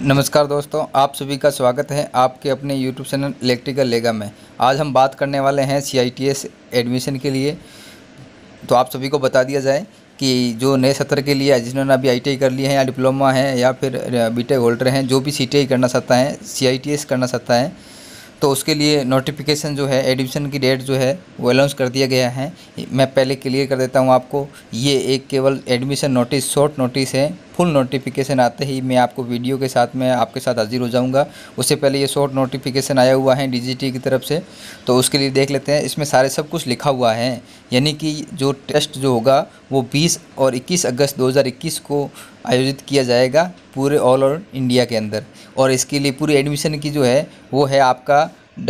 नमस्कार दोस्तों आप सभी का स्वागत है आपके अपने YouTube चैनल इलेक्ट्रिकल लेगा में आज हम बात करने वाले हैं सी एडमिशन के लिए तो आप सभी को बता दिया जाए कि जो नए सत्र के लिए जिन्होंने अभी आई कर लिए है या डिप्लोमा है या फिर बी होल्डर हैं जो भी सी करना चाहता है सी करना चाहता है तो उसके लिए नोटिफिकेशन जो है एडमिशन की डेट जो है वो अनाउंस कर दिया गया है मैं पहले क्लियर कर देता हूँ आपको ये एक केवल एडमिशन नोटिस शॉर्ट नोटिस है फुल नोटिफिकेशन आते ही मैं आपको वीडियो के साथ में आपके साथ हाजिर हो जाऊँगा उससे पहले ये शॉर्ट नोटिफिकेशन आया हुआ है डीजीटी की तरफ से तो उसके लिए देख लेते हैं इसमें सारे सब कुछ लिखा हुआ है यानी कि जो टेस्ट जो होगा वो बीस और इक्कीस अगस्त 2021 को आयोजित किया जाएगा पूरे ऑल ओवर इंडिया के अंदर और इसके लिए पूरी एडमिशन की जो है वो है आपका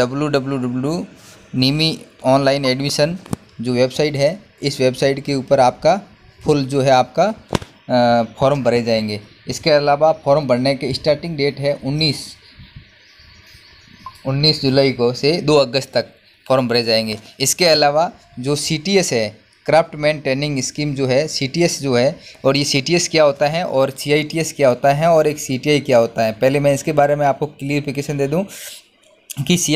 W W W NIMI online admission जो वेबसाइट है इस वेबसाइट के ऊपर आपका फुल जो है आपका फॉर्म भरे जाएंगे इसके अलावा फॉर्म भरने के स्टार्टिंग डेट है 19 19 जुलाई को से 2 अगस्त तक फॉर्म भरे जाएंगे इसके अलावा जो सी है क्राफ्ट मैन ट्रेनिंग स्कीम जो है सी जो है और ये सी क्या होता है और सी क्या होता है और एक सी क्या होता है पहले मैं इसके बारे में आपको क्लियरिफिकेशन दे दूँ कि सी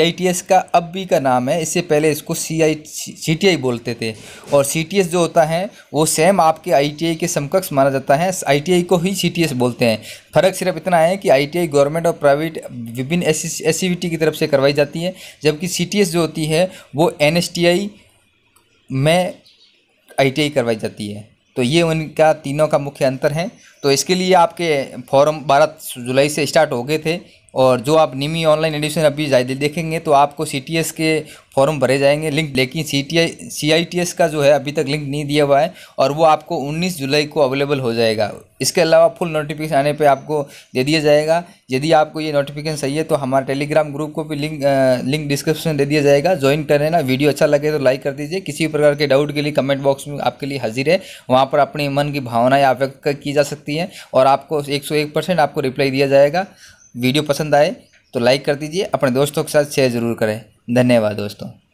का अब भी का नाम है इससे पहले इसको सी आई सी बोलते थे और सी जो होता है वो सेम आपके आई के समकक्ष माना जाता है आई को ही सी बोलते हैं फ़र्क सिर्फ इतना है कि आई गवर्नमेंट और प्राइवेट विभिन्न एस की तरफ से करवाई जाती है जबकि सी जो होती है वो एन में आई करवाई जाती है तो ये उनका तीनों का मुख्य अंतर है तो इसके लिए आपके फॉर्म बारह जुलाई से स्टार्ट हो गए थे और जो आप निमी ऑनलाइन एडिशन अभी जाए देखेंगे तो आपको सी के फॉर्म भरे जाएंगे लिंक लेकिन सी टी का जो है अभी तक लिंक नहीं दिया हुआ है और वो आपको 19 जुलाई को अवेलेबल हो जाएगा इसके अलावा फुल नोटिफिकेशन आने पे आपको दे दिया जाएगा यदि आपको ये नोटिफिकेशन चाहिए तो हमारे टेलीग्राम ग्रुप को भी लिंक लिंक डिस्क्रिप्शन दे दिया जाएगा ज्वाइन कर लेना वीडियो अच्छा लगे तो लाइक कर दीजिए किसी भी प्रकार के डाउट के लिए कमेंट बॉक्स में आपके लिए हाजिर है वहाँ पर अपने मन की भावनाएँ आप व्यक्त की जा सकती हैं और आपको एक, एक आपको रिप्लाई दिया जाएगा वीडियो पसंद आए तो लाइक कर दीजिए अपने दोस्तों के साथ शेयर ज़रूर करें धन्यवाद दोस्तों